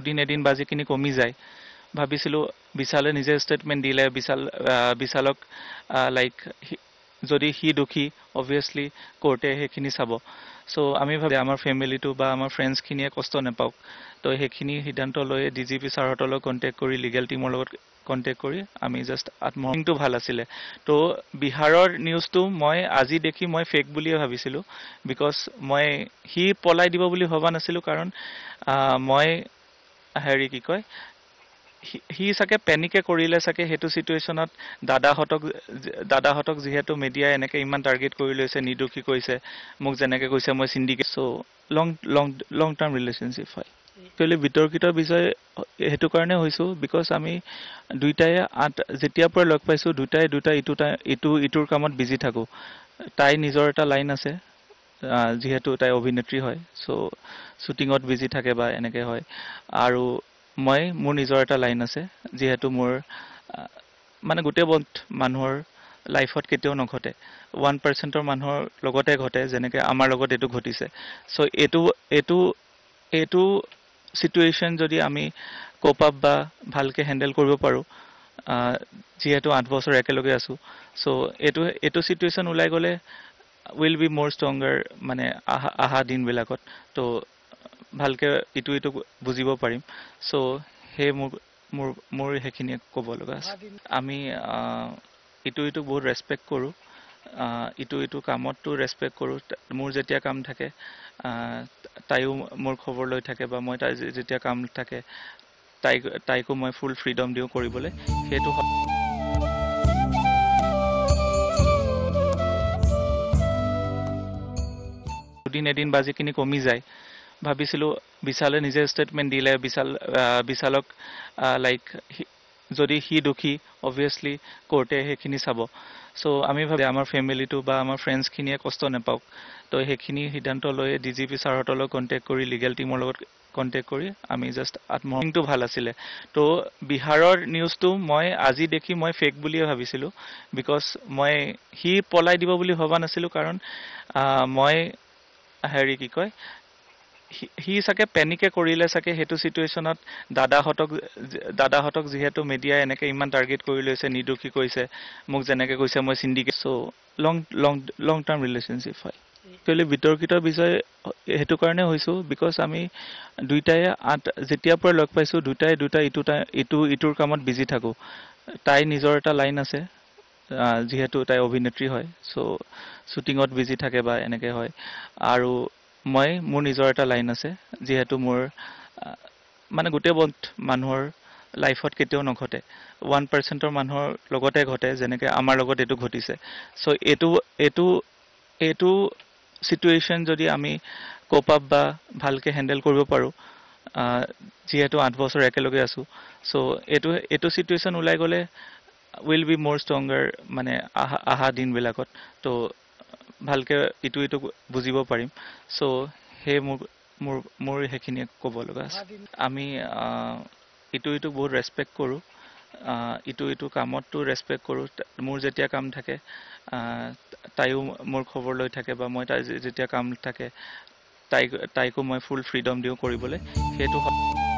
দুদিন এদিন বাজি কিনি কমি যায় ভাবিছিলোঁ বিশালে নিজে ষ্টেটমেণ্ট দিলে বিশাল বিশালক লাইক যদি সি দোষী অভিয়াছলি কৰ্টে সেইখিনি চাব চ' আমি ভাবে আমাৰ ফেমিলিটো বা আমাৰ ফ্ৰেণ্ডছখিনিয়ে কষ্ট নাপাওক তো সেইখিনি সিদ্ধান্ত লৈ ডি জি পি ছাৰহঁতলৈ কণ্টেক্ট কৰি লিগেল টীমৰ লগত কণ্টেক্ট কৰি আমি জাষ্ট আত্মহিংটো ভাল আছিলে তো বিহাৰৰ নিউজটো মই আজি দেখি মই ফেক বুলিয়ে ভাবিছিলোঁ বিকজ মই সি পলাই দিব বুলি ভবা নাছিলোঁ কাৰণ মই হেৰি কি কয় সি চাগে পেনিকে কৰিলে চাগে সেইটো চিটুৱেশ্যনত দাদাহঁতক দাদাহঁতক যিহেতু মিডিয়াই এনেকৈ ইমান টাৰ্গেট কৰি লৈছে নিৰ্দোষী কৰিছে মোক যেনেকৈ কৈছে মই চিন্দিকে চ' লং লং লং টাৰ্ম ৰিলেশ্যনশ্বিপ হয় কিয়লি বিতৰ্কিত বিষয় সেইটো কাৰণে হৈছোঁ বিকজ আমি দুইটাই আঠ যেতিয়াৰ পৰা লগ পাইছোঁ দুইটাই দুটাই ইটো ইটো ইটোৰ কামত বিজি থাকোঁ তাই নিজৰ এটা লাইন আছে যিহেতু তাই অভিনেত্ৰী হয় চ' শ্বুটিঙত বিজি থাকে বা এনেকৈ হয় আৰু মই মোৰ নিজৰ এটা লাইন আছে যিহেতু মোৰ মানে গোটেই বন্ধ মানুহৰ লাইফত কেতিয়াও নঘটে ওৱান পাৰ্চেণ্টৰ মানুহৰ লগতে ঘটে যেনেকৈ আমাৰ লগত এইটো ঘটিছে চ' এইটো এইটো এইটো চিটুৱেশ্যন যদি আমি কপ আপ বা ভালকৈ হেণ্ডেল কৰিব পাৰোঁ যিহেতু আঠ বছৰ একেলগে আছোঁ চ' এইটো এইটো চিটুৱেশ্যন ওলাই গ'লে উইল বি মোৰ ষ্ট্ৰংগাৰ মানে আহা অহা দিনবিলাকত ত' ভালকৈ ইটো ইটো বুজিব পাৰিম চ' সেই মোৰ মোৰ মোৰ সেইখিনিয়ে ক'ব লগা আছে আমি ইটো ইটোক বহুত ৰেচপেক্ট কৰোঁ ইটো ইটো কামতো ৰেচপেক্ট কৰোঁ মোৰ যেতিয়া কাম থাকে তাইও মোৰ খবৰ লৈ থাকে বা মই তাই যেতিয়া কাম থাকে তাইক তাইকো মই ফুল ফ্ৰীডম দিওঁ কৰিবলৈ সেইটো দিন এদিন বাজি কিনি কমি যায় ভাবিছিলোঁ বিশালে নিজে ষ্টেটমেণ্ট দিলে বিশাল বিশালক লাইক যদি সি দোষী অভিয়াছলি কৰ্টে সেইখিনি চাব চ' আমি ভাবে আমাৰ ফেমিলিটো বা আমাৰ ফ্ৰেণ্ডছখিনিয়ে কষ্ট নাপাওক তো সেইখিনি সিদ্ধান্ত লৈ ডি জি পি ছাৰহঁতৰ লগত কণ্টেক্ট কৰি লিগেল টীমৰ লগত কণ্টেক্ট কৰি আমি জাষ্ট আত্মহিংটো ভাল আছিলে তো বিহাৰৰ নিউজটো মই আজি দেখি মই ফেক বুলিয়ে ভাবিছিলোঁ বিকজ মই সি পলাই দিব বুলি ভবা নাছিলোঁ কাৰণ মই হেৰি কি কয় সি চাগে পেনিকে কৰিলে চাগে সেইটো চিটুৱেশ্যনত দাদাহঁতক দাদাহঁতক যিহেতু মিডিয়াই এনেকে ইমান টাৰ্গেট কৰি লৈছে নিৰ্দোষী কৰিছে মোক যেনেকে কৈছে মই চিন্দিকে চ' লং লং লং টাৰ্ম ৰিলেশ্যনশ্বিপ হয় কিয়লি বিতৰ্কিত বিষয় সেইটো কাৰণে হৈছোঁ বিকজ আমি দুইটাই আঠ যেতিয়াৰ পৰা লগ পাইছোঁ দুয়োটাই দুটাই ইটো ইটো ইটোৰ কামত বিজি থাকোঁ তাই নিজৰ এটা লাইন আছে যিহেতু তাই অভিনেত্ৰী হয় চ' শ্বুটিঙত বিজি থাকে বা এনেকৈ হয় আৰু মই মোৰ নিজৰ এটা লাইন আছে যিহেতু মোৰ মানে গোটেই বন্ধ মানুহৰ লাইফত কেতিয়াও নঘটে ওৱান পাৰ্চেণ্টৰ মানুহৰ লগতে ঘটে যেনেকৈ আমাৰ লগত এইটো ঘটিছে চ' এইটো এইটো এইটো চিটুৱেশ্যন যদি আমি কপ আপ বা ভালকৈ হেণ্ডেল কৰিব পাৰোঁ যিহেতু আঠ বছৰ একেলগে আছোঁ চ' এইটো এইটো চিটুৱেশ্যন ওলাই গ'লে উইল বি মোৰ ষ্ট্ৰংগাৰ মানে আহা অহা দিনবিলাকত তো ভালকৈ ইটো ইটো বুজিব পাৰিম চ' সেই মোৰ মোৰ মোৰ সেইখিনিয়ে ক'ব লগা আছে আমি ইটো ইটোক বহুত ৰেচপেক্ট কৰোঁ ইটো ইটো কামততো ৰেচপেক্ট কৰোঁ মোৰ যেতিয়া কাম থাকে তাইও মোৰ খবৰ লৈ থাকে বা মই তাইৰ যেতিয়া কাম থাকে তাইক তাইকো মই ফুল ফ্ৰীডম দিওঁ কৰিবলৈ সেইটো